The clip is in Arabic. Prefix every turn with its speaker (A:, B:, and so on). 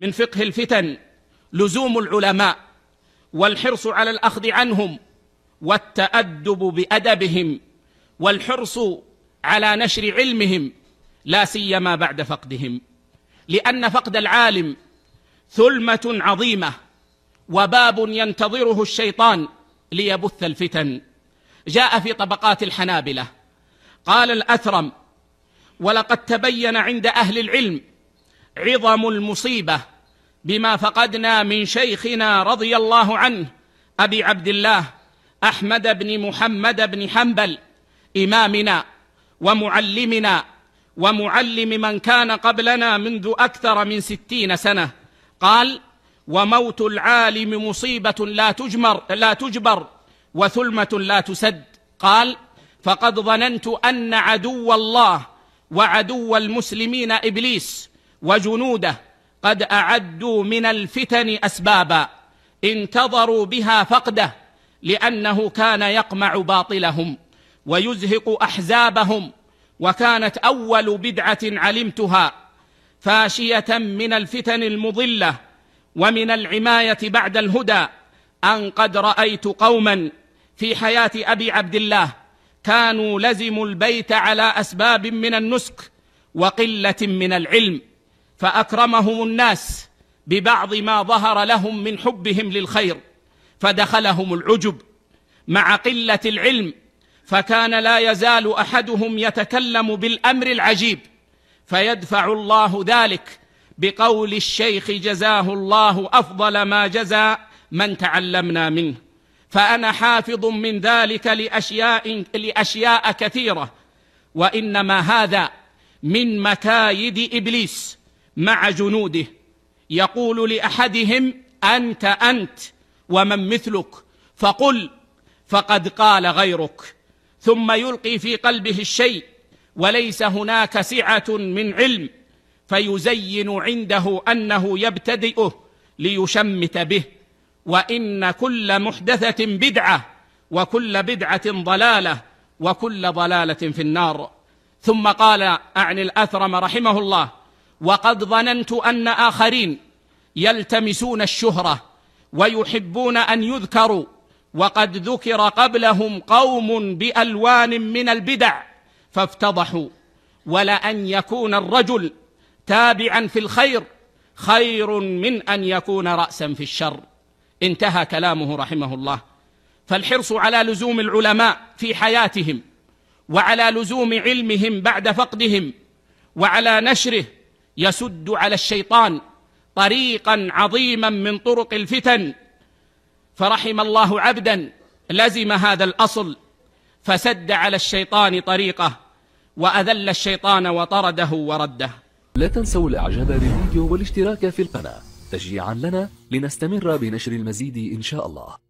A: من فقه الفتن لزوم العلماء والحرص على الأخذ عنهم والتأدب بأدبهم والحرص على نشر علمهم لا سيما بعد فقدهم لأن فقد العالم ثلمة عظيمة وباب ينتظره الشيطان ليبث الفتن جاء في طبقات الحنابلة قال الأثرم ولقد تبين عند أهل العلم عظم المصيبة بما فقدنا من شيخنا رضي الله عنه أبي عبد الله أحمد بن محمد بن حنبل إمامنا ومعلمنا ومعلم من كان قبلنا منذ أكثر من ستين سنة قال وموت العالم مصيبة لا تجمر لا تجبر وثلمة لا تسد قال فقد ظننت أن عدو الله وعدو المسلمين إبليس وجنوده قد أعدوا من الفتن أسبابا انتظروا بها فقده لأنه كان يقمع باطلهم ويزهق أحزابهم وكانت أول بدعة علمتها فاشية من الفتن المضلة ومن العماية بعد الهدى أن قد رأيت قوما في حياة أبي عبد الله كانوا لزموا البيت على أسباب من النسك وقلة من العلم فأكرمهم الناس ببعض ما ظهر لهم من حبهم للخير فدخلهم العجب مع قلة العلم فكان لا يزال أحدهم يتكلم بالأمر العجيب فيدفع الله ذلك بقول الشيخ جزاه الله أفضل ما جزى من تعلمنا منه فأنا حافظ من ذلك لأشياء, لأشياء كثيرة وإنما هذا من مكايد إبليس مع جنوده يقول لأحدهم أنت أنت ومن مثلك فقل فقد قال غيرك ثم يلقي في قلبه الشيء وليس هناك سعة من علم فيزين عنده أنه يبتدئه ليشمت به وإن كل محدثة بدعة وكل بدعة ضلالة وكل ضلالة في النار ثم قال أعني الأثرم رحمه الله وقد ظننت أن آخرين يلتمسون الشهرة ويحبون أن يذكروا وقد ذكر قبلهم قوم بألوان من البدع فافتضحوا ولأن يكون الرجل تابعا في الخير خير من أن يكون رأسا في الشر انتهى كلامه رحمه الله فالحرص على لزوم العلماء في حياتهم وعلى لزوم علمهم بعد فقدهم وعلى نشره يسد على الشيطان طريقا عظيما من طرق الفتن فرحم الله عبدا لزم هذا الأصل فسد على الشيطان طريقه وأذل الشيطان وطرده ورده لا تنسوا الإعجاب بالفيديو والاشتراك في القناة تشجيعا لنا لنستمر بنشر المزيد إن شاء الله